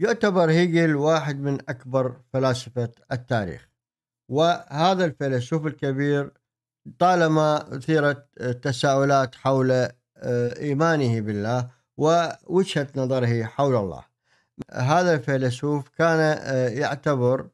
يعتبر هيجل واحد من أكبر فلاسفة التاريخ وهذا الفيلسوف الكبير طالما أثيرت آه، تساؤلات حول آه، إيمانه بالله ووجهة نظره حول الله هذا الفيلسوف كان آه، يعتبر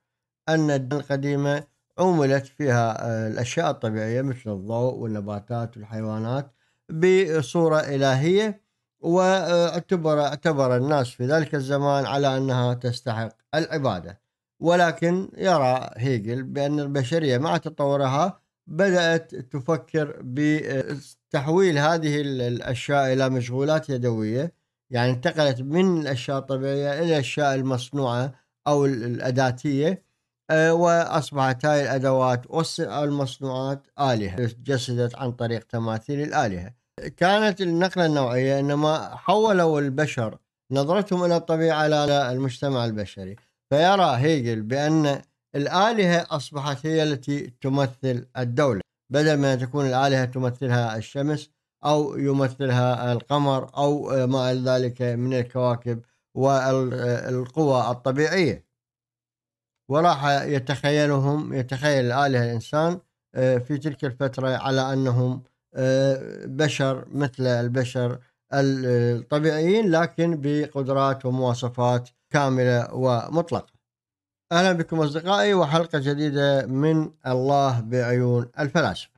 أن الدين القديمة عملت فيها الأشياء الطبيعية مثل الضوء والنباتات والحيوانات بصورة إلهية واعتبر اعتبر الناس في ذلك الزمان على انها تستحق العباده ولكن يرى هيجل بان البشريه مع تطورها بدات تفكر بتحويل هذه الاشياء الى مشغولات يدويه يعني انتقلت من الاشياء الطبيعيه الى الاشياء المصنوعه او الاداتيه آه، واصبحت هاي الادوات والمصنوعات الهه جسدت عن طريق تماثيل الالهه كانت النقله النوعيه انما حولوا البشر نظرتهم الى الطبيعه الى المجتمع البشري فيرى هيجل بان الالهه اصبحت هي التي تمثل الدوله بدل ما تكون الالهه تمثلها الشمس او يمثلها القمر او ما الى ذلك من الكواكب والقوى الطبيعيه وراح يتخيلهم يتخيل الالهه الانسان آه، في تلك الفتره على انهم بشر مثل البشر الطبيعيين لكن بقدرات ومواصفات كاملة ومطلقة أهلا بكم أصدقائي وحلقة جديدة من الله بعيون الفلاسفة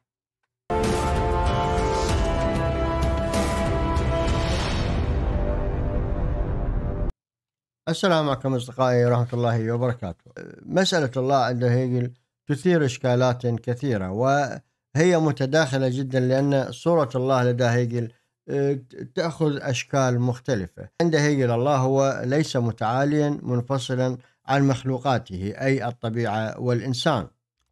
السلام عليكم أصدقائي ورحمة الله وبركاته مسألة الله عند هيجل تثير إشكالات كثيرة و هي متداخلة جدا لأن صورة الله لدى هيجل آه، تأخذ أشكال مختلفة عند هيجل الله هو ليس متعاليا منفصلا عن مخلوقاته أي الطبيعة والإنسان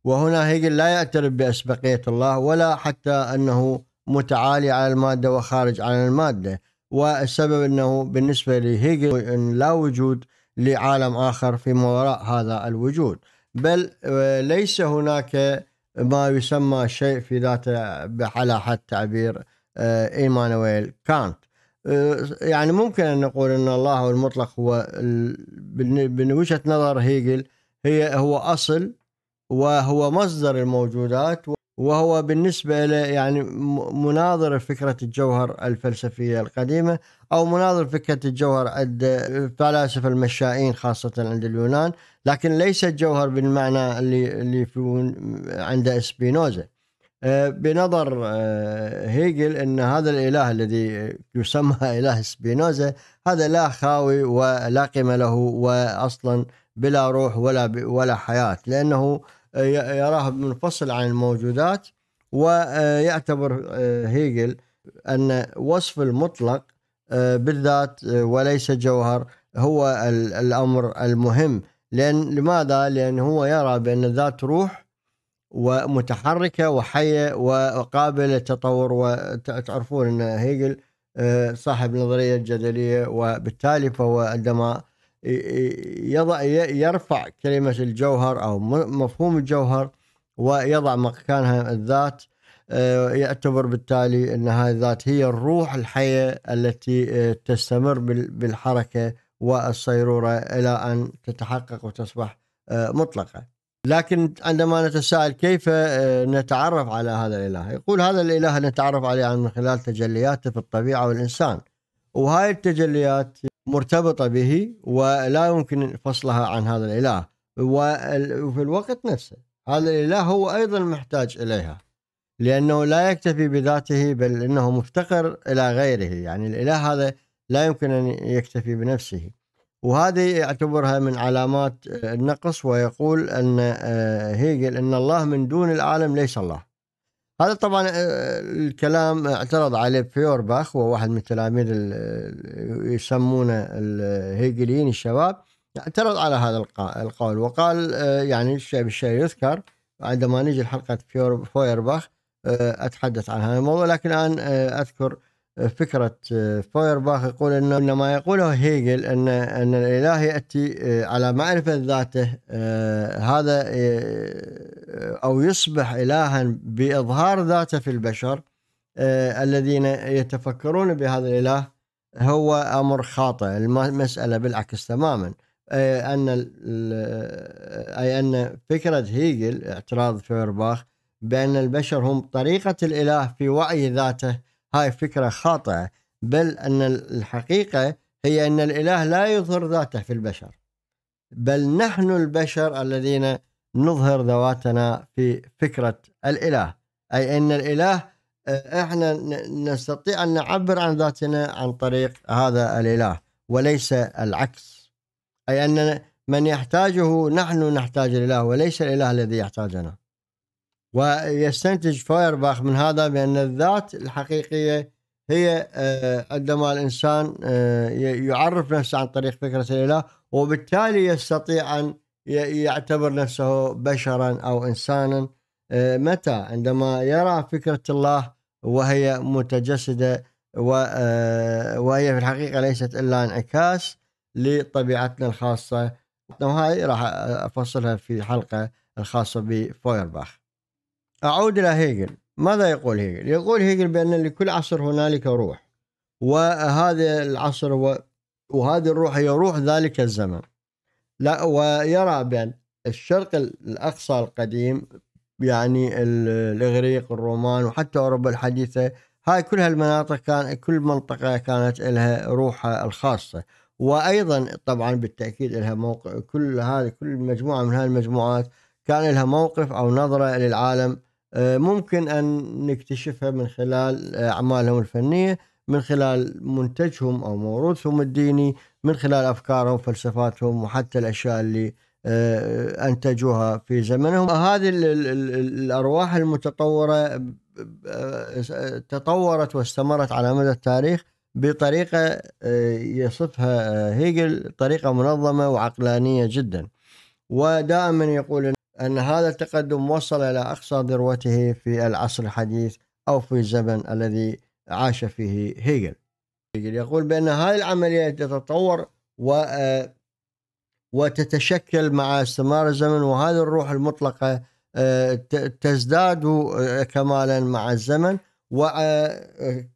وهنا هيجل لا يعترف بأسبقية الله ولا حتى أنه متعالي على المادة وخارج عن المادة والسبب أنه بالنسبة لهيجل أن لا وجود لعالم آخر فيما وراء هذا الوجود بل آه، ليس هناك ما يسمى شيء في ذاته على حد تعبير آه، ايمانويل كانت آه، يعني ممكن ان نقول ان الله المطلق هو من وجهه نظر هيجل هي هو اصل وهو مصدر الموجودات وهو بالنسبة له يعني مناظر فكرة الجوهر الفلسفية القديمة أو مناظر فكرة الجوهر عند الفلاسفة المشائين خاصة عند اليونان لكن ليس الجوهر بالمعنى اللي اللي عند اسبينوزا آه، بنظر آه، هيجل أن هذا الإله الذي يسمى إله اسبينوزا هذا لا خاوي ولا قيمة له وأصلا بلا روح ولا ولا حياة لأنه آه، يراها منفصل عن الموجودات ويعتبر آه، هيجل أن وصف المطلق آه، بالذات وليس جوهر هو الأمر المهم لأن لماذا؟ لأن هو يرى بأن الذات روح ومتحركة وحية وقابلة للتطور وتعرفون أن هيجل صاحب نظرية الجدلية وبالتالي فهو عندما يضع يرفع كلمة الجوهر أو مفهوم الجوهر ويضع مكانها الذات آه، يعتبر بالتالي أن هذه الذات هي الروح الحية التي آه، تستمر بالحركة والصيرورة إلى أن تتحقق وتصبح آه، مطلقة لكن عندما نتساءل كيف نتعرف على هذا الإله يقول هذا الإله نتعرف عليه من خلال تجلياته في الطبيعة والإنسان وهاي التجليات مرتبطة به ولا يمكن فصلها عن هذا الإله وفي الوقت نفسه هذا الإله هو أيضا محتاج إليها لأنه لا يكتفي بذاته بل أنه مفتقر إلى غيره يعني الإله هذا لا يمكن أن يكتفي بنفسه وهذه يعتبرها من علامات النقص ويقول أن آه، هيجل أن الله من دون العالم ليس الله هذا طبعا آه، الكلام اعترض عليه فيورباخ وهو واحد من التلاميذ يسمونه الهيجليين الشباب اعترض على هذا القول وقال آه، يعني الشيء بالشيء يذكر عندما نجي لحلقة فيورباخ آه، أتحدث عن هذا الموضوع لكن الآن أذكر فكرة آه، فويرباخ يقول أنه إن ما يقوله هيجل أن أن الإله يأتي آه، على معرفة ذاته آه، هذا أو يصبح إلها بإظهار ذاته في البشر الذين يتفكرون بهذا الإله هو أمر خاطئ المسألة بالعكس تماما أن أي أن فكرة هيجل اعتراض فويرباخ بأن البشر هم طريقة الإله في وعي ذاته هاي فكرة خاطئة بل أن الحقيقة هي أن الإله لا يظهر ذاته في البشر بل نحن البشر الذين نظهر ذواتنا في فكرة الإله أي أن الإله آه، احنا نستطيع أن نعبر عن ذاتنا عن طريق هذا الإله وليس العكس أي أن من يحتاجه نحن نحتاج الإله وليس الإله الذي يحتاجنا ويستنتج فايرباخ من هذا بأن الذات الحقيقية هي آه، عندما الإنسان آه، يعرف نفسه عن طريق فكرة الإله وبالتالي يستطيع أن يعتبر نفسه بشرا أو إنسانا آه، متى عندما يرى فكرة الله وهي متجسدة وهي في الحقيقة ليست إلا انعكاس لطبيعتنا الخاصة وهذه راح أفصلها في حلقة الخاصة بفويرباخ أعود إلى هيجل ماذا يقول هيجل؟ يقول هيجل بأن لكل عصر هنالك روح وهذا العصر و... وهذه الروح هي روح ذلك الزمن لا ويرى بأن الشرق الأقصى القديم يعني الإغريق الرومان وحتى أوروبا الحديثة هاي كل هالمناطق كان كل منطقة كانت لها روحها الخاصة وأيضا طبعا بالتأكيد لها موقع كل هذه كل مجموعة من هاي المجموعات كان لها موقف أو نظرة للعالم آه، ممكن أن نكتشفها من خلال آه، أعمالهم الفنية من خلال منتجهم أو موروثهم الديني من خلال أفكارهم فلسفاتهم وحتى الأشياء اللي آه، أنتجوها في زمنهم هذه الأرواح المتطورة تطورت واستمرت على مدى التاريخ بطريقة يصفها هيجل طريقة منظمة وعقلانية جدا ودائما يقول أن هذا التقدم وصل إلى أقصى ذروته في العصر الحديث أو في الزمن الذي عاش فيه هيجل هيجل يقول بأن هذه العملية تتطور و آه، وتتشكل مع استمرار الزمن وهذه الروح المطلقة آه، تزداد آه، كمالا مع الزمن وفي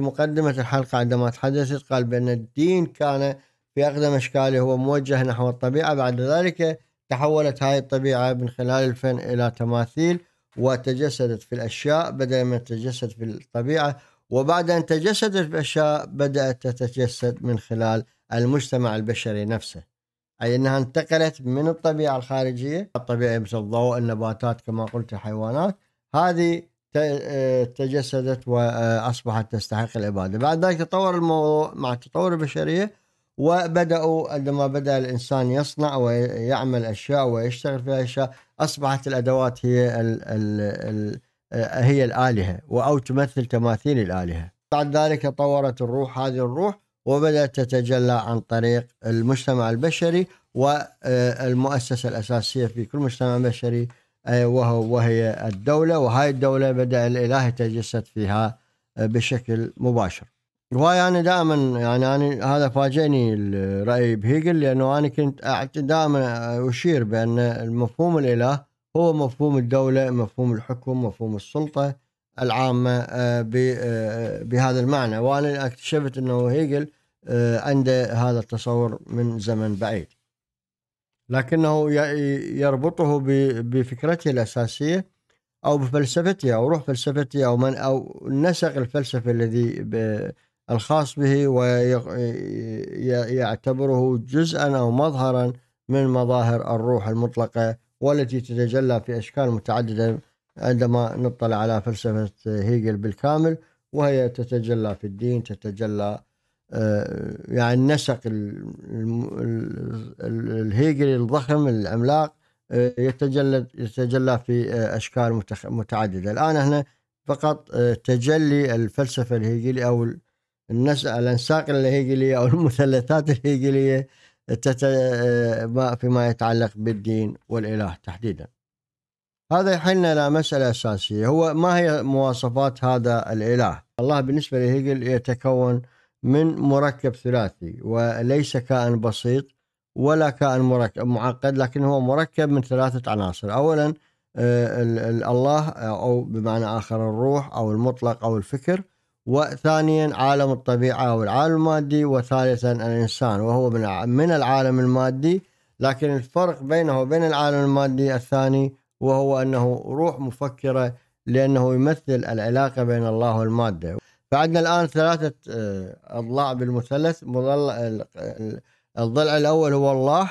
مقدمة الحلقة عندما تحدثت قال بأن الدين كان في أقدم أشكاله هو موجه نحو الطبيعة بعد ذلك تحولت هاي الطبيعة من خلال الفن إلى تماثيل وتجسدت في الأشياء بدل ما تتجسد في الطبيعة وبعد أن تجسدت في الأشياء بدأت تتجسد من خلال المجتمع البشري نفسه أي أنها انتقلت من الطبيعة الخارجية الطبيعة مثل الضوء النباتات كما قلت الحيوانات هذه تجسدت وأصبحت تستحق العبادة بعد ذلك تطور الموضوع مع تطور البشرية وبدأوا عندما بدأ الإنسان يصنع ويعمل أشياء ويشتغل في أشياء أصبحت الأدوات هي الـ الـ الـ هي الآلهة أو تمثل تماثيل الآلهة بعد ذلك طورت الروح هذه الروح وبدأت تتجلى عن طريق المجتمع البشري والمؤسسة الأساسية في كل مجتمع بشري وهو وهي الدولة وهاي الدولة بدأ الإله يتجسد فيها بشكل مباشر هواي يعني انا دائما يعني انا هذا فاجئني الراي بهيجل لانه انا كنت دائما اشير بان المفهوم الاله هو مفهوم الدوله، مفهوم الحكم، مفهوم السلطه العامه آه، آه، بهذا المعنى وانا اكتشفت انه هيجل آه، عنده هذا التصور من زمن بعيد. لكنه يربطه بفكرته الاساسيه او بفلسفته او روح فلسفته او من او نسق الفلسفه الذي الخاص به ويعتبره جزءا أو مظهرا من مظاهر الروح المطلقة والتي تتجلى في أشكال متعددة عندما نطلع على فلسفة هيجل بالكامل وهي تتجلى في الدين تتجلى آه، يعني النسق الهيجلي الضخم العملاق آه، يتجلى يتجلى في آه، اشكال متعدده الان احنا فقط تجلي الفلسفه الهيجلي او النسق الانساق الهيجليه او المثلثات الهيجليه فيما يتعلق بالدين والاله تحديدا. هذا يحلنا الى مساله اساسيه هو ما هي مواصفات هذا الاله؟ الله بالنسبه لهيجل يتكون من مركب ثلاثي وليس كائن بسيط ولا كائن مركب معقد لكن هو مركب من ثلاثه عناصر، اولا آه، الله او بمعنى اخر الروح او المطلق او الفكر وثانيا عالم الطبيعة أو العالم المادي وثالثا الإنسان وهو من العالم المادي لكن الفرق بينه وبين العالم المادي الثاني وهو أنه روح مفكرة لأنه يمثل العلاقة بين الله والمادة فعندنا الآن ثلاثة آه، أضلاع بالمثلث الضلع الأول هو الله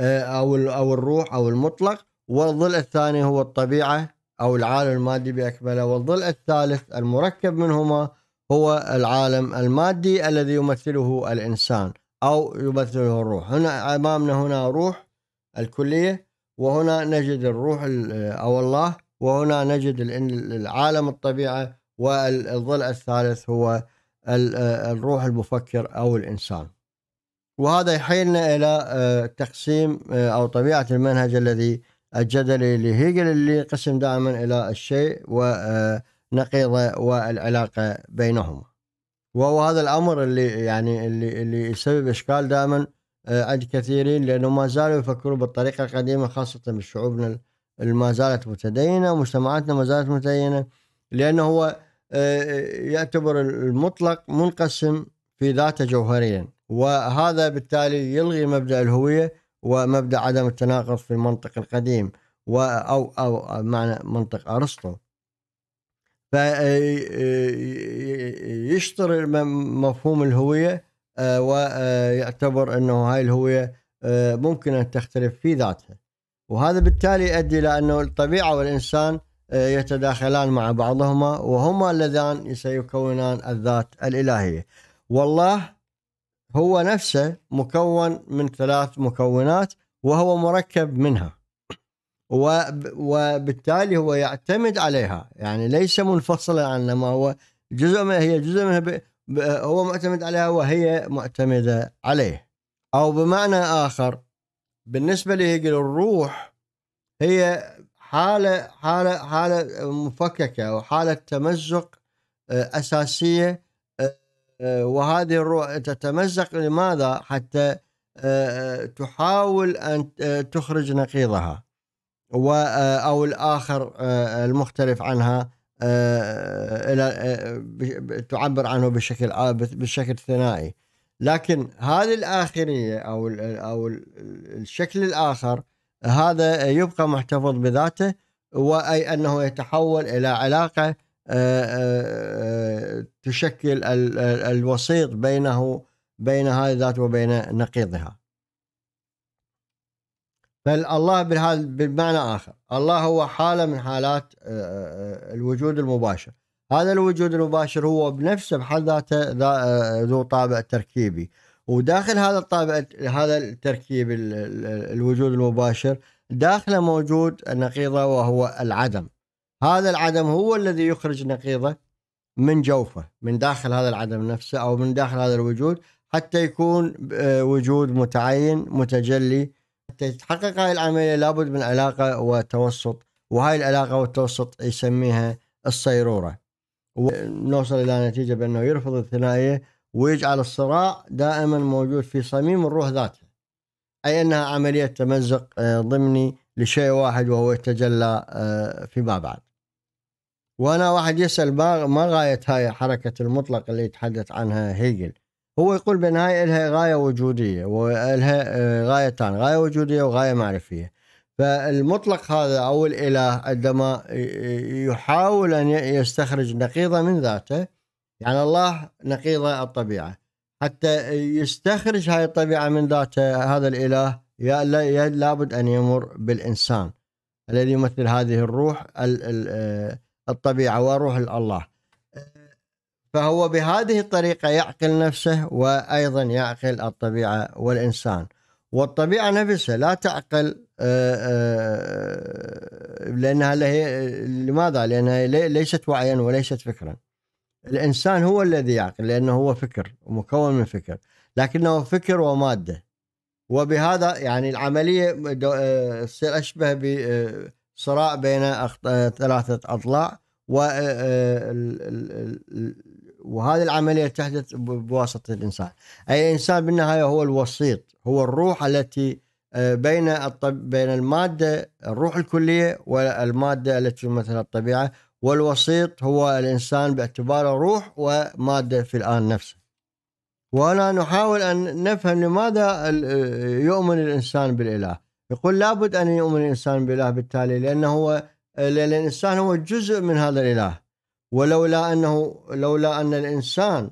آه، أو أو الروح أو المطلق والضلع الثاني هو الطبيعة أو العالم المادي بأكمله والضلع الثالث المركب منهما هو العالم المادي الذي يمثله الإنسان أو يمثله الروح هنا أمامنا هنا روح الكلية وهنا نجد الروح أو الله وهنا نجد العالم الطبيعة والضلع الثالث هو الروح المفكر أو الإنسان وهذا يحيلنا إلى آه، تقسيم آه، أو طبيعة المنهج الذي الجدلي لهيجل اللي قسم دائما إلى الشيء ونقيضه آه، والعلاقة بينهما وهو هذا الأمر اللي يعني اللي, اللي يسبب إشكال دائما آه، عند كثيرين لأنه ما زالوا يفكرون بالطريقة القديمة خاصة بشعوبنا ما زالت متدينة ومجتمعاتنا ما زالت متدينة لأنه هو آه، يعتبر المطلق منقسم في ذاته جوهريا وهذا بالتالي يلغي مبدأ الهوية ومبدا عدم التناقض في المنطق القديم أو أو معنى منطق أرسطو فيشطر آه، آه، مفهوم الهوية آه، ويعتبر أنه هاي الهوية ممكن أن تختلف في ذاتها وهذا بالتالي يؤدي إلى أنه الطبيعة والإنسان يتداخلان مع بعضهما وهما اللذان سيكونان الذات الإلهية والله هو نفسه مكون من ثلاث مكونات وهو مركب منها وبالتالي هو يعتمد عليها يعني ليس منفصلا عنها ما هو جزء منها هي جزء منها هو معتمد عليها وهي معتمدة عليه أو بمعنى آخر بالنسبة لهيجل الروح هي حالة حالة حالة مفككة أو حالة تمزق آه، أساسية آه، وهذه الروح تتمزق لماذا حتى آه، آه، تحاول أن تخرج نقيضها أو الآخر المختلف عنها إلى تعبر عنه بشكل بشكل ثنائي لكن هذه الآخرية أو أو الشكل الآخر هذا يبقى محتفظ بذاته وأي أنه يتحول إلى علاقة آه، آه، آه، تشكل الوسيط بينه بين هذه الذات وبين نقيضها فالله بهذا بمعنى اخر الله هو حاله من حالات الوجود المباشر هذا الوجود المباشر هو بنفسه بحد ذاته ذو طابع تركيبي وداخل هذا الطابع هذا التركيب الوجود المباشر داخله موجود نقيضه وهو العدم هذا العدم هو الذي يخرج نقيضه من جوفه من داخل هذا العدم نفسه او من داخل هذا الوجود حتى يكون آه، وجود متعين متجلي حتى تتحقق هاي العمليه لابد من علاقه وتوسط وهاي العلاقه والتوسط يسميها الصيروره ونوصل الى نتيجه بانه يرفض الثنائيه ويجعل الصراع دائما موجود في صميم الروح ذاتها اي انها عمليه تمزق آه، ضمني لشيء واحد وهو يتجلى آه، فيما بعد وانا واحد يسال ما غايه هاي حركه المطلق اللي يتحدث عنها هيجل هو يقول بان هاي لها غايه وجوديه ولها آه، غايتان غايه وجوديه وغايه معرفيه فالمطلق هذا او الاله عندما يحاول ان يستخرج نقيضه من ذاته يعني الله نقيضه الطبيعه حتى يستخرج هاي الطبيعه من ذاته هذا الاله لابد ان يمر بالانسان الذي يمثل هذه الروح آه، الطبيعة وروح الله فهو بهذه الطريقة يعقل نفسه وأيضا يعقل الطبيعة والإنسان والطبيعة نفسها لا تعقل آه، آه، لأنها لماذا؟ لأنها ليست وعيا وليست فكرا الإنسان هو الذي يعقل لأنه هو فكر ومكون من فكر لكنه فكر ومادة وبهذا يعني العملية آه، تصير أشبه بصراع بين ثلاثة أضلاع آه، آه، وهذه العملية تحدث بواسطة الإنسان أي الإنسان بالنهاية هو الوسيط هو الروح التي آه، بين بين المادة الروح الكلية والمادة التي تمثل الطبيعة والوسيط هو الإنسان باعتباره روح ومادة في الآن نفسه وهنا نحاول أن نفهم لماذا يؤمن الإنسان بالإله يقول لابد أن يؤمن الإنسان بالإله بالتالي لأنه هو الإنسان هو جزء من هذا الإله ولولا أنه لولا أن الإنسان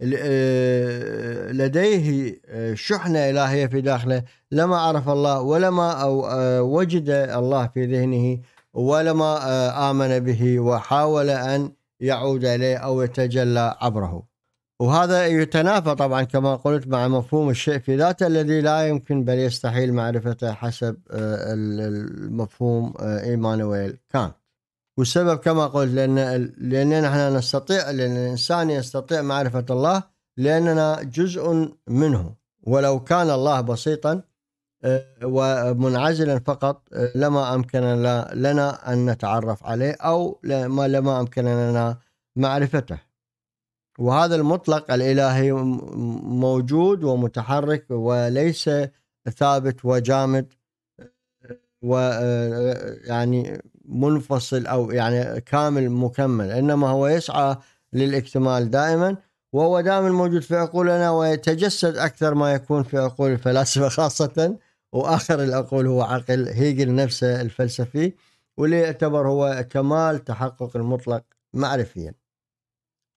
آه، لديه آه، شحنة إلهية في داخله لما عرف الله ولما أو آه، وجد الله في ذهنه ولما آمن به وحاول أن يعود إليه أو يتجلى عبره وهذا يتنافى طبعا كما قلت مع مفهوم الشيء في ذاته الذي لا يمكن بل يستحيل معرفته حسب آه، المفهوم آه، ايمانويل كانت والسبب كما قلت لان لاننا نحن نستطيع لان الانسان يستطيع معرفه الله لاننا جزء منه ولو كان الله بسيطا آه، ومنعزلا فقط لما امكن لنا ان نتعرف عليه او لما امكن لنا معرفته وهذا المطلق الالهي موجود ومتحرك وليس ثابت وجامد ويعني منفصل او يعني كامل مكمل انما هو يسعى للاكتمال دائما وهو دائما موجود في عقولنا ويتجسد اكثر ما يكون في عقول الفلاسفه خاصه واخر العقول هو عقل هيجل نفسه الفلسفي واللي يعتبر هو كمال تحقق المطلق معرفيا.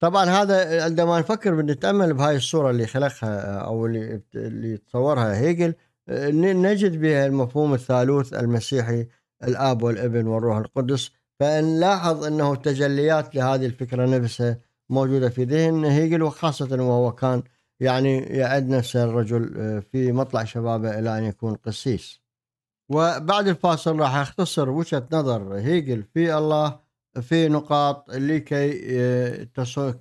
طبعا هذا عندما نفكر بنتامل بهاي الصوره اللي خلقها آه، او اللي اللي تصورها هيجل آه، نجد بها المفهوم الثالوث المسيحي الاب والابن والروح القدس فنلاحظ انه تجليات لهذه الفكره نفسها موجوده في ذهن هيجل وخاصه وهو كان يعني يعد نفسه الرجل آه، في مطلع شبابه الى ان يكون قسيس. وبعد الفاصل راح اختصر وجهه نظر هيجل في الله في نقاط لكي آه،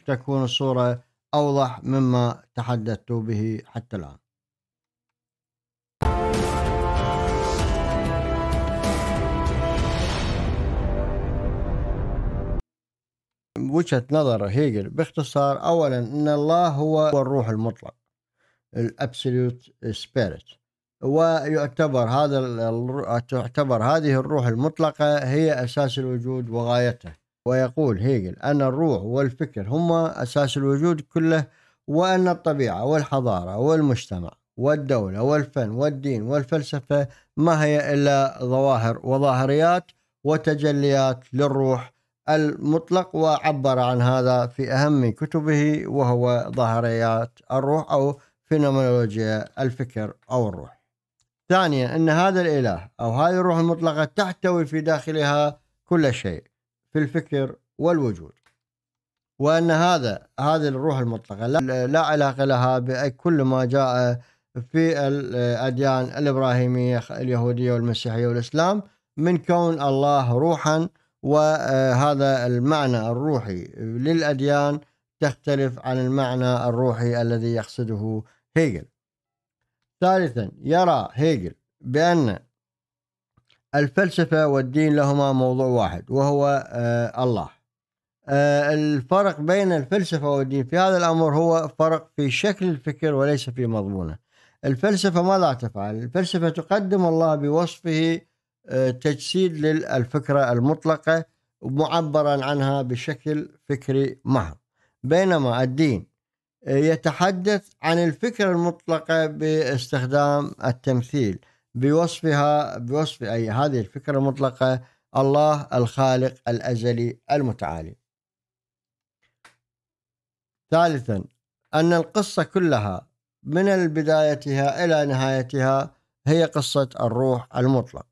تكون الصورة أوضح مما تحدثت به حتى الآن وجهة نظر هيجل باختصار أولا أن الله هو الروح المطلق الأبسوليوت سبيريت ويعتبر هذا تعتبر هذه الروح المطلقة هي أساس الوجود وغايته ويقول هيجل أن الروح والفكر هما أساس الوجود كله وأن الطبيعة والحضارة والمجتمع والدولة والفن والدين والفلسفة ما هي إلا ظواهر وظاهريات وتجليات للروح المطلق وعبر عن هذا في أهم كتبه وهو ظاهريات الروح أو فينومنولوجيا الفكر أو الروح ثانيا أن هذا الإله أو هذه الروح المطلقة تحتوي في داخلها كل شيء في الفكر والوجود وأن هذا هذه الروح المطلقة لا, لا علاقة لها بكل ما جاء في الأديان الإبراهيمية اليهودية والمسيحية والإسلام من كون الله روحا وهذا المعنى الروحي للأديان تختلف عن المعنى الروحي الذي يقصده هيجل ثالثا يرى هيجل بأن الفلسفة والدين لهما موضوع واحد وهو آه الله آه الفرق بين الفلسفة والدين في هذا الأمر هو فرق في شكل الفكر وليس في مضمونه الفلسفة ماذا تفعل؟ الفلسفة تقدم الله بوصفه آه تجسيد للفكرة المطلقة معبرا عنها بشكل فكري محض بينما الدين يتحدث عن الفكرة المطلقة باستخدام التمثيل بوصفها بوصف أي هذه الفكرة المطلقة الله الخالق الأزلي المتعالي ثالثا أن القصة كلها من بدايتها إلى نهايتها هي قصة الروح المطلق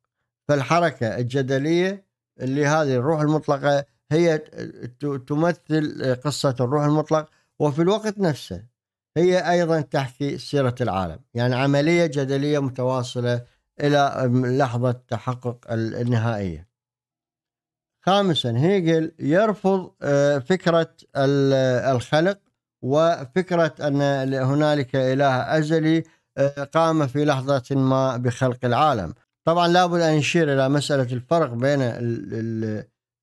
فالحركة الجدلية لهذه الروح المطلقة هي تمثل قصة الروح المطلق وفي الوقت نفسه هي أيضا تحكي سيرة العالم يعني عملية جدلية متواصلة إلى لحظة تحقق النهائية خامسا هيجل يرفض آه، فكرة الخلق وفكرة أن هنالك إله أزلي آه، قام في لحظة ما بخلق العالم طبعا لابد أن نشير إلى مسألة الفرق بين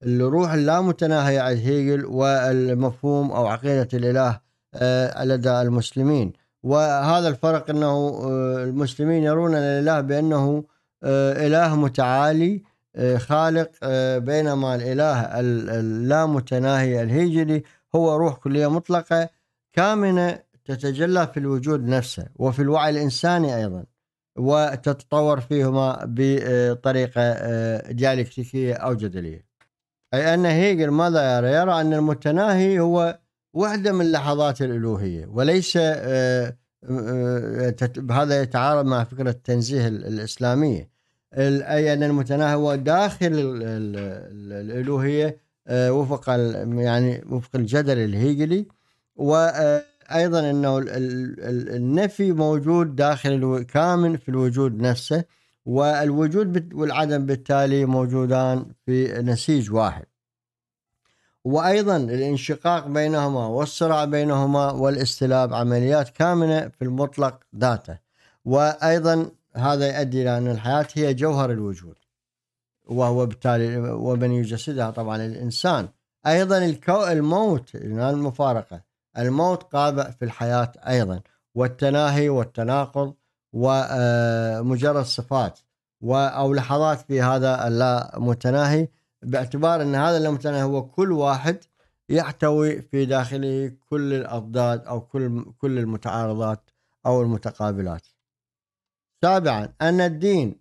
الروح اللامتناهية عند هيجل والمفهوم أو عقيدة الإله آه، لدى المسلمين وهذا الفرق أنه آه، المسلمين يرون الإله بأنه آه، إله متعالي خالق بينما الإله اللامتناهي الهيجلي هو روح كلية مطلقة كامنة تتجلى في الوجود نفسه وفي الوعي الإنساني أيضا وتتطور فيهما بطريقة ديالكتيكية أو جدلية أي أن هيجل ماذا يرى؟ يرى أن المتناهي هو وحدة من لحظات الألوهية وليس آه، آه، آه، هذا يتعارض مع فكرة التنزيه الإسلامية أي أن المتناهي هو داخل الألوهية وفق يعني وفق الجدل الهيجلي وأيضا أنه النفي موجود داخل كامن في الوجود نفسه والوجود والعدم بالتالي موجودان في نسيج واحد وأيضا الانشقاق بينهما والصراع بينهما والاستلاب عمليات كامنة في المطلق ذاته وأيضا هذا يؤدي إلى أن الحياة هي جوهر الوجود وهو بالتالي ومن يجسدها طبعا الإنسان أيضا الكو الموت المفارقة الموت قابع في الحياة أيضا والتناهي والتناقض ومجرد صفات او لحظات في هذا اللامتناهي باعتبار ان هذا اللامتناهي هو كل واحد يحتوي في داخله كل الاضداد او كل كل المتعارضات او المتقابلات. سابعا ان الدين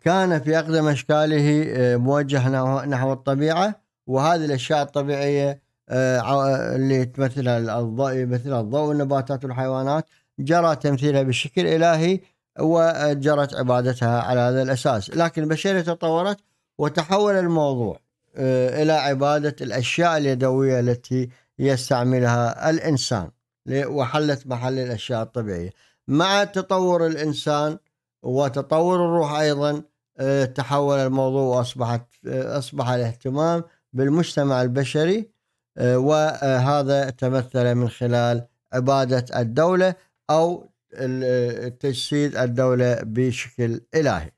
كان في اقدم اشكاله آه، موجه نحو الطبيعه وهذه الاشياء الطبيعيه آه، اللي تمثلها الضوء مثل الضوء والنباتات والحيوانات جرى تمثيلها بشكل إلهي وجرت عبادتها على هذا الأساس لكن البشرية تطورت وتحول الموضوع آه، إلى عبادة الأشياء اليدوية التي يستعملها الإنسان وحلت محل الأشياء الطبيعية مع تطور الإنسان وتطور الروح أيضا آه، تحول الموضوع وأصبحت آه، أصبح الاهتمام بالمجتمع البشري وهذا تمثل من خلال عبادة الدولة أو تجسيد الدولة بشكل إلهي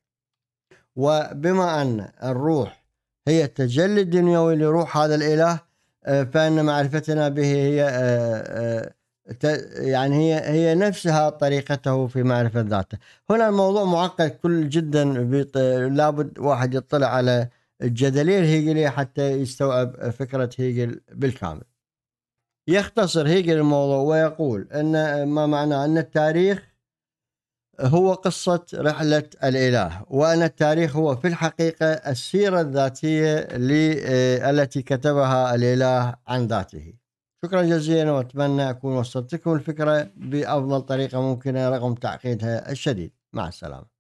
وبما أن الروح هي التجلي الدنيوي لروح هذا الإله آه، فإن معرفتنا به هي آه، آه، يعني هي هي نفسها طريقته في معرفة ذاته هنا الموضوع معقد كل جدا لابد واحد يطلع على الجدلية الهيجلية حتى يستوعب فكرة هيجل بالكامل يختصر هيجل الموضوع ويقول أن ما معناه أن التاريخ هو قصة رحلة الإله وأن التاريخ هو في الحقيقة السيرة الذاتية آه، التي كتبها الإله عن ذاته شكرا جزيلا وأتمنى أكون وصلت لكم الفكرة بأفضل طريقة ممكنة رغم تعقيدها الشديد مع السلامة